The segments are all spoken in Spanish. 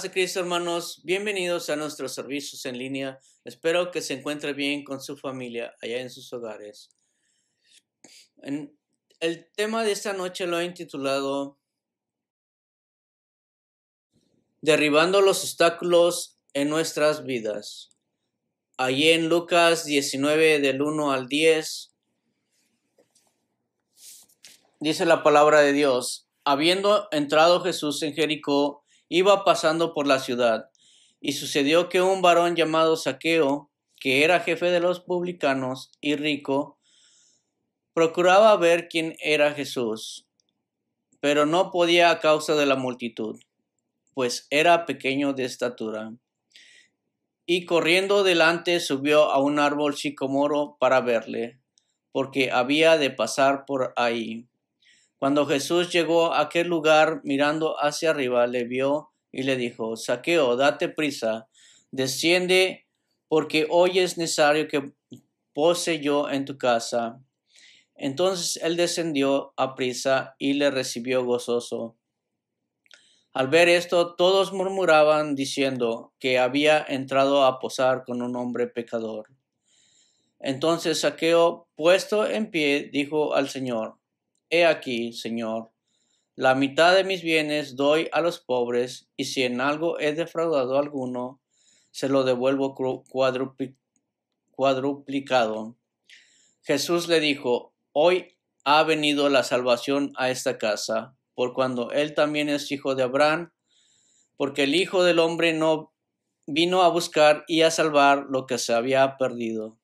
de Cristo, hermanos. Bienvenidos a nuestros servicios en línea. Espero que se encuentre bien con su familia allá en sus hogares. el tema de esta noche lo he intitulado Derribando los obstáculos en nuestras vidas. Allí en Lucas 19 del 1 al 10 dice la palabra de Dios. Habiendo entrado Jesús en Jericó, iba pasando por la ciudad, y sucedió que un varón llamado Saqueo, que era jefe de los publicanos y rico, procuraba ver quién era Jesús, pero no podía a causa de la multitud, pues era pequeño de estatura. Y corriendo delante subió a un árbol sicomoro para verle, porque había de pasar por ahí. Cuando Jesús llegó a aquel lugar, mirando hacia arriba, le vio y le dijo, Saqueo, date prisa, desciende, porque hoy es necesario que pose yo en tu casa. Entonces él descendió a prisa y le recibió gozoso. Al ver esto, todos murmuraban diciendo que había entrado a posar con un hombre pecador. Entonces Saqueo, puesto en pie, dijo al Señor, He aquí, Señor, la mitad de mis bienes doy a los pobres, y si en algo he defraudado a alguno, se lo devuelvo cuadruplicado. Jesús le dijo, Hoy ha venido la salvación a esta casa, por cuando él también es hijo de Abraham, porque el Hijo del Hombre no vino a buscar y a salvar lo que se había perdido.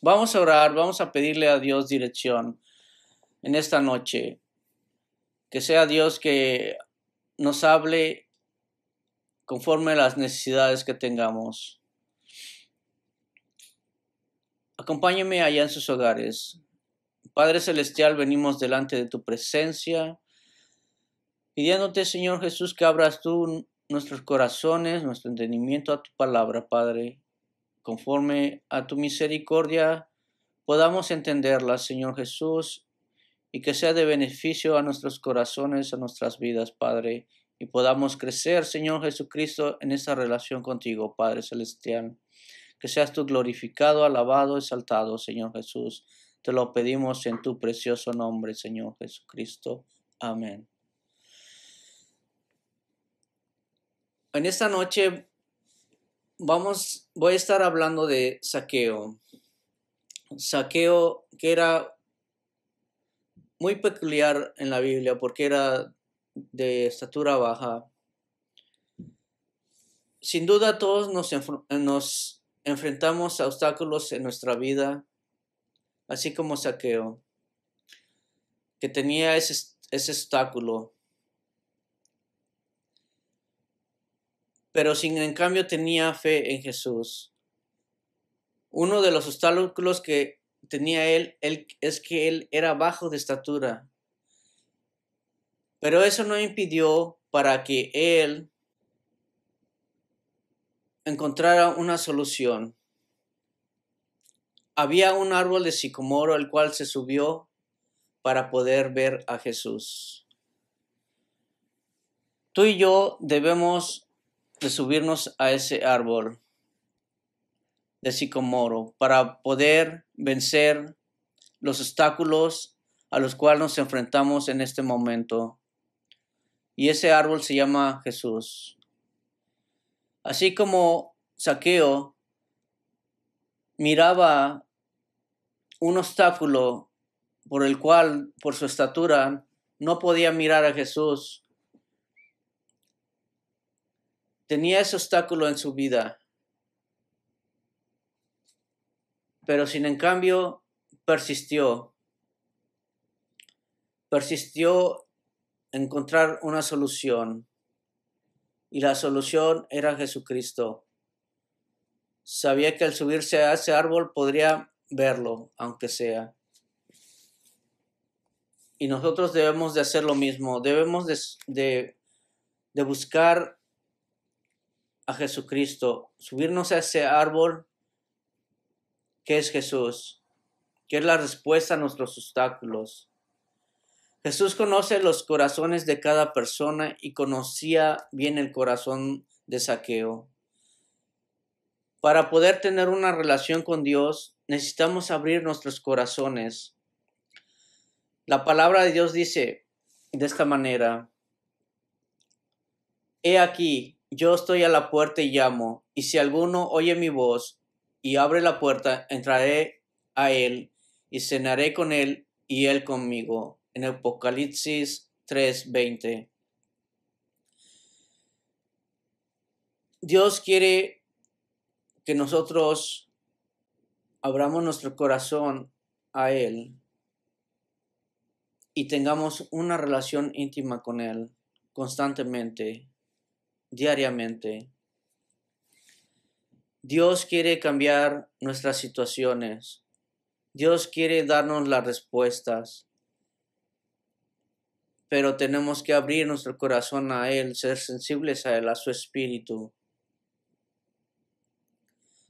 Vamos a orar, vamos a pedirle a Dios dirección en esta noche. Que sea Dios que nos hable conforme a las necesidades que tengamos. Acompáñeme allá en sus hogares. Padre Celestial, venimos delante de tu presencia, pidiéndote, Señor Jesús, que abras tú nuestros corazones, nuestro entendimiento a tu palabra, Padre. Conforme a tu misericordia, podamos entenderla, Señor Jesús, y que sea de beneficio a nuestros corazones, a nuestras vidas, Padre, y podamos crecer, Señor Jesucristo, en esta relación contigo, Padre Celestial. Que seas tú glorificado, alabado, exaltado, Señor Jesús. Te lo pedimos en tu precioso nombre, Señor Jesucristo. Amén. En esta noche vamos, voy a estar hablando de saqueo. Saqueo que era muy peculiar en la Biblia porque era de estatura baja. Sin duda todos nos, enfrentamos a obstáculos en nuestra vida, así como Saqueo, que tenía ese, ese obstáculo. Pero sin en cambio tenía fe en Jesús. Uno de los obstáculos que tenía él, él es que él era bajo de estatura. Pero eso no impidió para que él encontrara una solución. Había un árbol de sicomoro al cual se subió para poder ver a Jesús. Tú y yo debemos de subirnos a ese árbol de Sicomoro para poder vencer los obstáculos a los cuales nos enfrentamos en este momento. Y ese árbol se llama Jesús. Así como Saqueo miraba un obstáculo por el cual, por su estatura, no podía mirar a Jesús. Tenía ese obstáculo en su vida. pero sin en cambio persistió. Persistió encontrar una solución. Y la solución era Jesucristo. Sabía que al subirse a ese árbol podría verlo, aunque sea. Y nosotros debemos de hacer lo mismo. Debemos de, de buscar a Jesucristo, subirnos a ese árbol ¿Qué es Jesús, ¿Qué es la respuesta a nuestros obstáculos. Jesús conoce los corazones de cada persona y conocía bien el corazón de saqueo. Para poder tener una relación con Dios, necesitamos abrir nuestros corazones. La palabra de Dios dice de esta manera, He aquí, yo estoy a la puerta y llamo, y si alguno oye mi voz y abre la puerta, entraré a él y cenaré con él y él conmigo. En Apocalipsis 3:20. Dios quiere que nosotros abramos nuestro corazón a Él y tengamos una relación íntima con Él constantemente, diariamente. Dios quiere cambiar nuestras situaciones. Dios quiere darnos las respuestas. Pero tenemos que abrir nuestro corazón a Él, ser sensibles a Él, a su espíritu.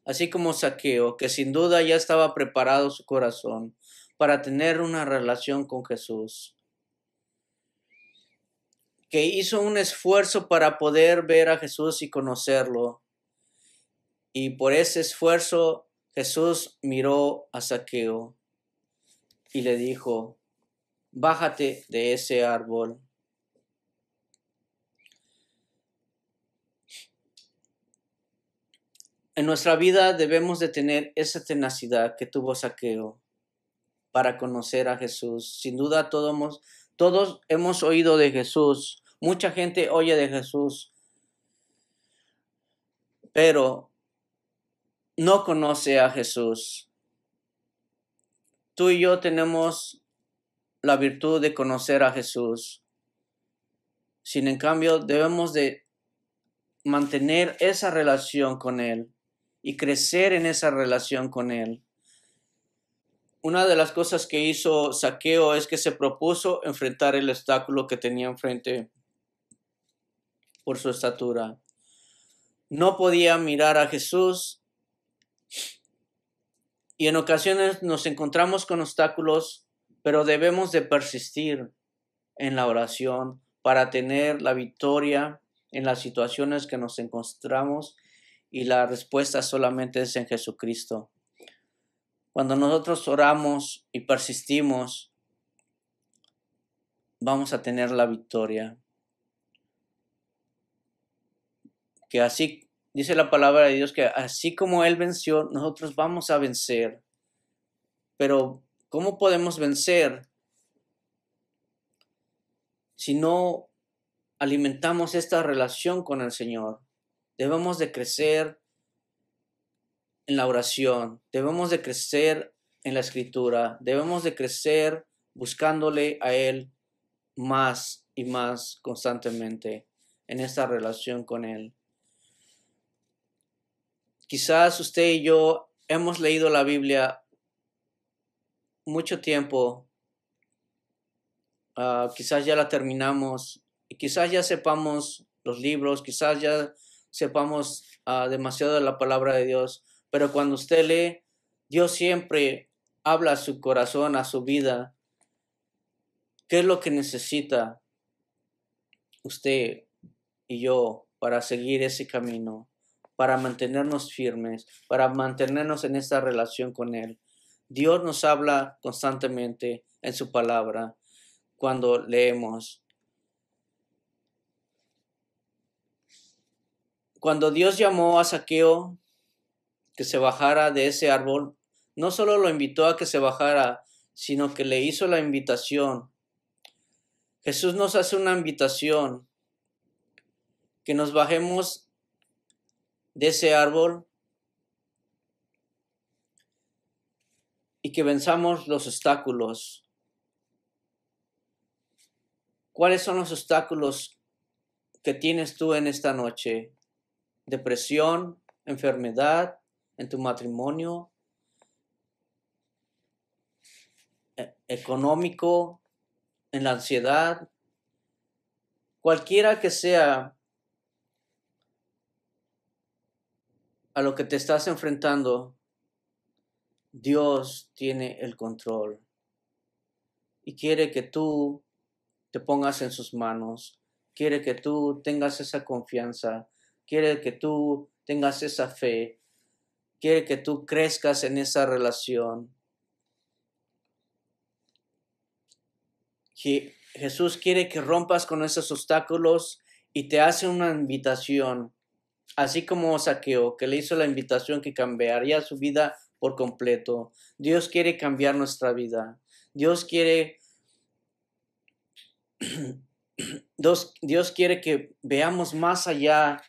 Así como Saqueo, que sin duda ya estaba preparado su corazón para tener una relación con Jesús, que hizo un esfuerzo para poder ver a Jesús y conocerlo, y por ese esfuerzo Jesús miró a Saqueo y le dijo, bájate de ese árbol. En nuestra vida debemos de tener esa tenacidad que tuvo Saqueo para conocer a Jesús. Sin duda todos hemos, todos hemos oído de Jesús, mucha gente oye de Jesús, pero no conoce a Jesús. Tú y yo tenemos la virtud de conocer a Jesús. Sin en cambio, debemos de mantener esa relación con Él y crecer en esa relación con Él. Una de las cosas que hizo Saqueo es que se propuso enfrentar el obstáculo que tenía enfrente por su estatura. No podía mirar a Jesús y en ocasiones nos encontramos con obstáculos, pero debemos de persistir en la oración para tener la victoria en las situaciones que nos encontramos y la respuesta solamente es en Jesucristo. Cuando nosotros oramos y persistimos, vamos a tener la victoria. Que así dice la palabra de Dios que así como Él venció, nosotros vamos a vencer. Pero, ¿cómo podemos vencer si no alimentamos esta relación con el Señor? Debemos de crecer en la oración, debemos de crecer en la escritura, debemos de crecer buscándole a Él más y más constantemente en esta relación con Él quizás usted y yo hemos leído la Biblia mucho tiempo, ah, quizás ya la terminamos, y quizás ya sepamos los libros, quizás ya sepamos ah, demasiado de la palabra de Dios, pero cuando usted lee, Dios siempre habla a su corazón, a su vida, qué es lo que necesita usted y yo para seguir ese camino para mantenernos firmes, para mantenernos en esta relación con Él. Dios nos habla constantemente en su palabra cuando leemos. Cuando Dios llamó a Saqueo que se bajara de ese árbol, no solo lo invitó a que se bajara, sino que le hizo la invitación. Jesús nos hace una invitación que nos bajemos de ese árbol y que venzamos los obstáculos. ¿Cuáles son los obstáculos que tienes tú en esta noche? Depresión, enfermedad, en tu matrimonio, e-, económico, en la ansiedad, cualquiera que sea a lo que te estás enfrentando, Dios tiene el control y quiere que tú te pongas en sus manos, quiere que tú tengas esa confianza, quiere que tú tengas esa fe, quiere que tú crezcas en esa relación. Jesús quiere que rompas con esos obstáculos y te hace una invitación así como Saqueo, que le hizo la invitación que cambiaría su vida por completo. Dios quiere cambiar nuestra vida. Dios quiere Dios, quiere que veamos más allá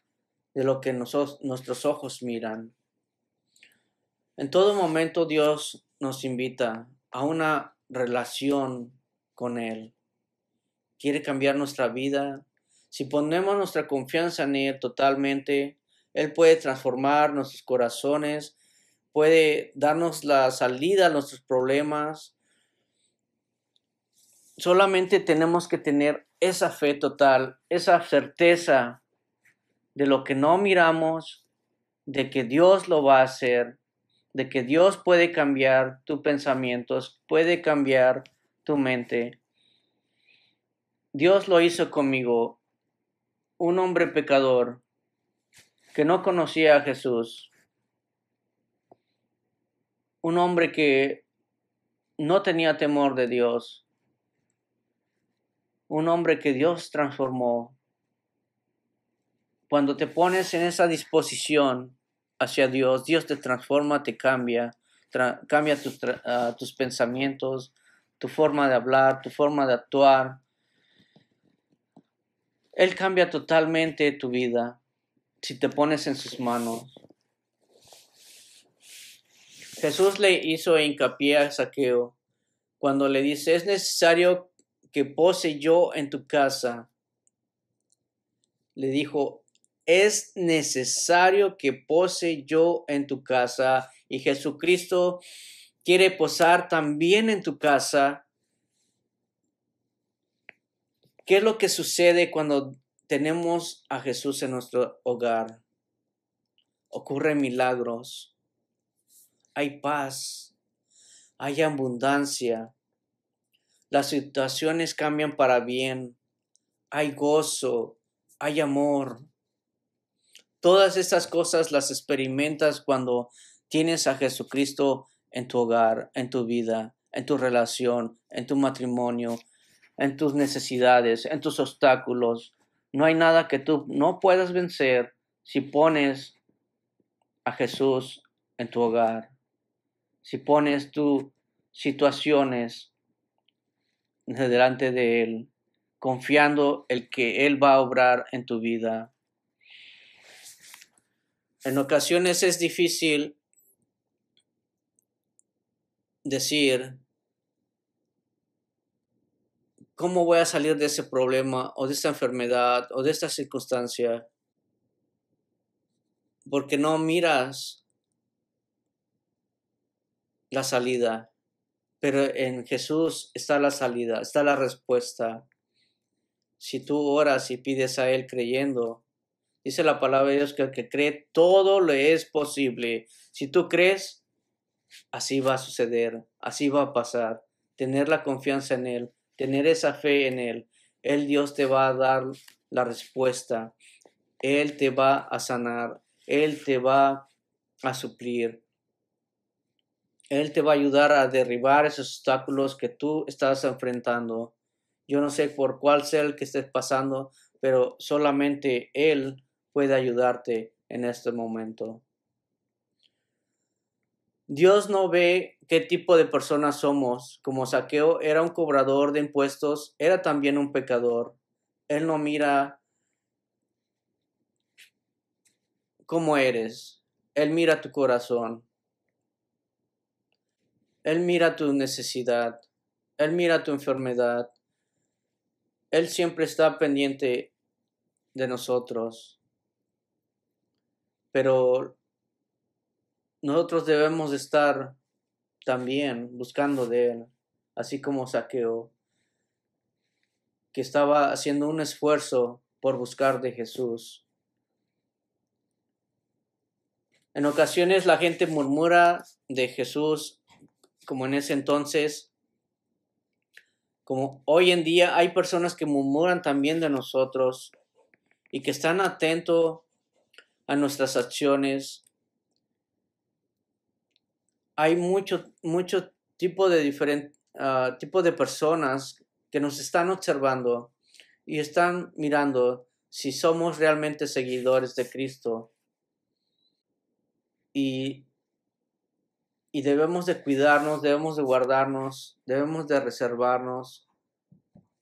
de lo que nuestros ojos miran. En todo momento Dios nos invita a una relación con Él. Quiere cambiar nuestra vida, si ponemos nuestra confianza en Él totalmente, Él puede transformar nuestros corazones, puede darnos la salida a nuestros problemas. Solamente tenemos que tener esa fe total, esa certeza de lo que no miramos, de que Dios lo va a hacer, de que Dios puede cambiar tus pensamientos, puede cambiar tu mente. Dios lo hizo conmigo un hombre pecador que no conocía a Jesús, un hombre que no tenía temor de Dios, un hombre que Dios transformó. Cuando te pones en esa disposición hacia Dios, Dios te transforma, te cambia, cambia ah, tus pensamientos, tu forma de hablar, tu forma de actuar, él cambia totalmente tu vida si te pones en sus manos. Jesús le hizo hincapié a Saqueo cuando le dice, es necesario que pose yo en tu casa. Le dijo, es necesario que pose yo en tu casa. Y Jesucristo quiere posar también en tu casa ¿Qué es lo que sucede cuando tenemos a Jesús en nuestro hogar? Ocurren milagros, hay paz, hay abundancia, las situaciones cambian para bien, hay gozo, hay amor. Todas estas cosas las experimentas cuando tienes a Jesucristo en tu hogar, en tu vida, en tu relación, en tu matrimonio, en tus necesidades, en tus obstáculos. No hay nada que tú no puedas vencer si pones a Jesús en tu hogar, si pones tus situaciones delante de Él, confiando el que Él va a obrar en tu vida. En ocasiones es difícil decir ¿cómo voy a salir de ese problema o de esta enfermedad o de esta circunstancia? Porque no miras la salida, pero en Jesús está la salida, está la respuesta. Si tú oras y pides a Él creyendo, dice la palabra de Dios que el que cree todo le es posible. Si tú crees, así va a suceder, así va a pasar. Tener la confianza en Él, tener esa fe en Él. El Dios te va a dar la respuesta. Él te va a sanar. Él te va a suplir. Él te va a ayudar a derribar esos obstáculos que tú estás enfrentando. Yo no sé por cuál ser el que estés pasando, pero solamente Él puede ayudarte en este momento. Dios no ve qué tipo de personas somos. Como Saqueo era un cobrador de impuestos, era también un pecador. Él no mira cómo eres. Él mira tu corazón. Él mira tu necesidad. Él mira tu enfermedad. Él siempre está pendiente de nosotros. Pero nosotros debemos estar también buscando de Él, así como Saqueo, que estaba haciendo un esfuerzo por buscar de Jesús. En ocasiones la gente murmura de Jesús, como en ese entonces, como hoy en día hay personas que murmuran también de nosotros y que están atentos a nuestras acciones, hay muchos mucho tipo de diferentes ah, de personas que nos están observando y están mirando si somos realmente seguidores de Cristo. Y, y debemos de cuidarnos, debemos de guardarnos, debemos de reservarnos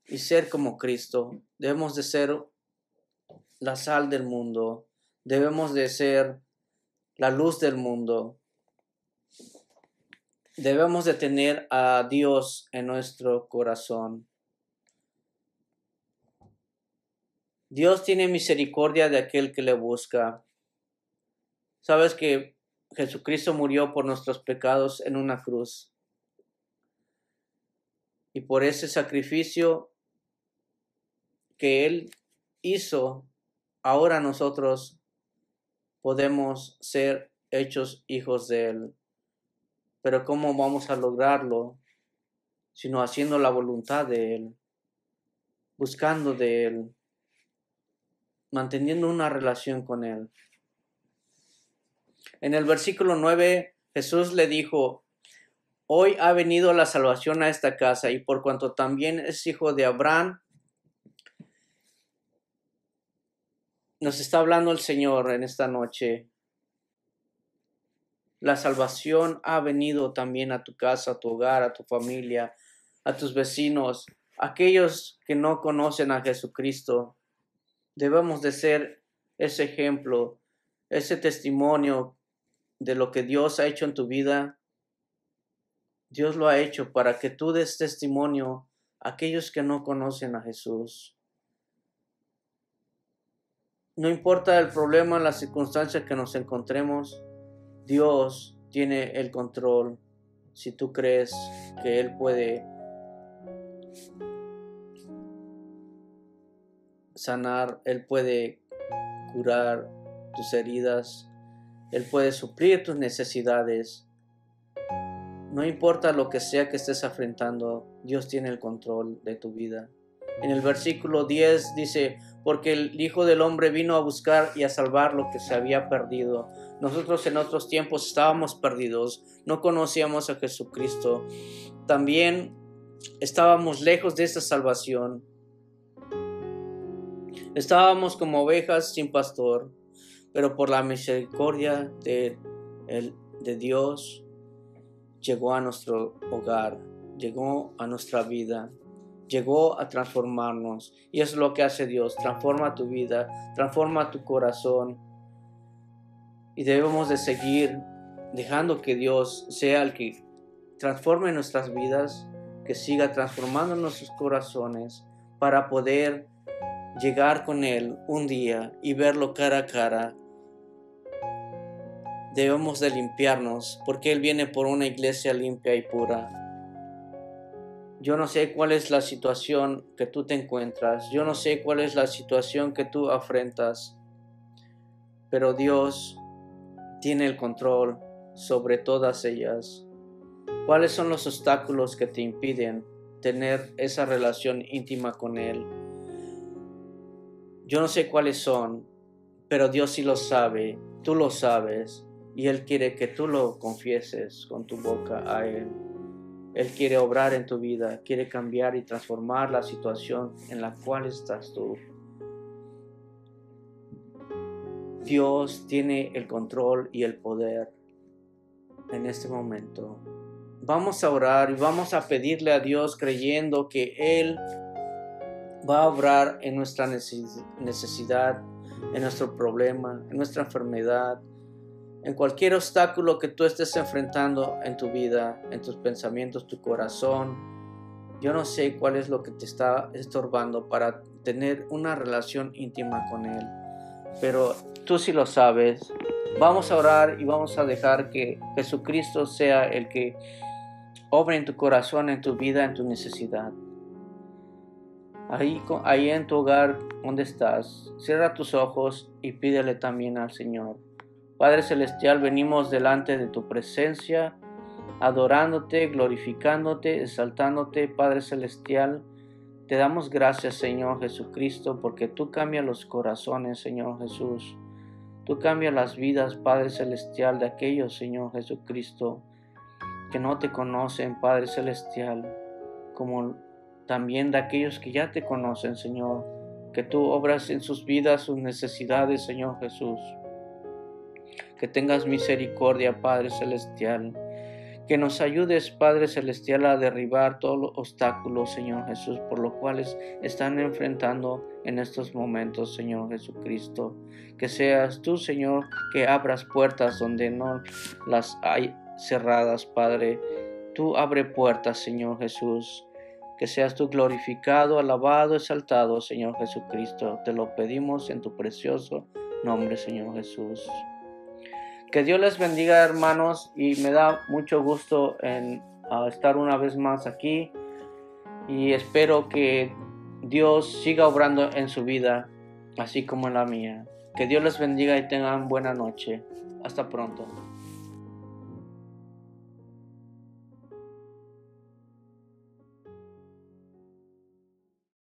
y ser como Cristo. Debemos de ser la sal del mundo, debemos de ser la luz del mundo Debemos de tener a Dios en nuestro corazón. Dios tiene misericordia de aquel que le busca. Sabes que Jesucristo murió por nuestros pecados en una cruz. Y por ese sacrificio que Él hizo, ahora nosotros podemos ser hechos hijos de Él. Pero ¿cómo vamos a lograrlo? Sino haciendo la voluntad de Él, buscando de Él, manteniendo una relación con Él. En el versículo 9, Jesús le dijo, Hoy ha venido la salvación a esta casa y por cuanto también es hijo de Abraham, nos está hablando el Señor en esta noche la salvación ha venido también a tu casa, a tu hogar, a tu familia, a tus vecinos, aquellos que no conocen a Jesucristo. Debemos de ser ese ejemplo, ese testimonio de lo que Dios ha hecho en tu vida. Dios lo ha hecho para que tú des testimonio a aquellos que no conocen a Jesús. No importa el problema, las circunstancias que nos encontremos, Dios tiene el control. Si tú crees que Él puede sanar, Él puede curar tus heridas, Él puede suplir tus necesidades. No importa lo que sea que estés afrontando, Dios tiene el control de tu vida. En el versículo 10 dice, porque el Hijo del Hombre vino a buscar y a salvar lo que se había perdido. Nosotros en otros tiempos estábamos perdidos, no conocíamos a Jesucristo, también estábamos lejos de esa salvación. Estábamos como ovejas sin pastor, pero por la misericordia de, de Dios llegó a nuestro hogar, llegó a nuestra vida llegó a transformarnos. Y es lo que hace Dios, transforma tu vida, transforma tu corazón. Y debemos de seguir dejando que Dios sea el que transforme nuestras vidas, que siga transformando nuestros corazones para poder llegar con Él un día y verlo cara a cara. Debemos de limpiarnos porque Él viene por una iglesia limpia y pura. Yo no sé cuál es la situación que tú te encuentras. Yo no sé cuál es la situación que tú afrentas. Pero Dios tiene el control sobre todas ellas. ¿Cuáles son los obstáculos que te impiden tener esa relación íntima con Él? Yo no sé cuáles son, pero Dios sí lo sabe, tú lo sabes, y Él quiere que tú lo confieses con tu boca a Él. Él quiere obrar en tu vida, quiere cambiar y transformar la situación en la cual estás tú. Dios tiene el control y el poder en este momento. Vamos a orar y vamos a pedirle a Dios creyendo que Él va a obrar en nuestra necesidad, en nuestro problema, en nuestra enfermedad, en cualquier obstáculo que tú estés enfrentando en tu vida, en tus pensamientos, tu corazón. Yo no sé cuál es lo que te está estorbando para tener una relación íntima con Él, pero tú sí lo sabes. Vamos a orar y vamos a dejar que Jesucristo sea el que obre en tu corazón, en tu vida, en tu necesidad. Ahí, ahí en tu hogar donde estás, cierra tus ojos y pídele también al Señor. Padre Celestial, venimos delante de tu presencia, adorándote, glorificándote, exaltándote, Padre Celestial. Te damos gracias, Señor Jesucristo, porque tú cambias los corazones, Señor Jesús. Tú cambias las vidas, Padre Celestial, de aquellos, Señor Jesucristo, que no te conocen, Padre Celestial, como también de aquellos que ya te conocen, Señor, que tú obras en sus vidas, sus necesidades, Señor Jesús que tengas misericordia, Padre Celestial. Que nos ayudes, Padre Celestial, a derribar todos los obstáculos, Señor Jesús, por los cuales están enfrentando en estos momentos, Señor Jesucristo. Que seas tú, Señor, que abras puertas donde no las hay cerradas, Padre. Tú abre puertas, Señor Jesús. Que seas tú glorificado, alabado, exaltado, Señor Jesucristo. Te lo pedimos en tu precioso nombre, Señor Jesús. Que Dios les bendiga hermanos y me da mucho gusto en ah, estar una vez más aquí y espero que Dios siga obrando en su vida así como en la mía. Que Dios les bendiga y tengan buena noche. Hasta pronto.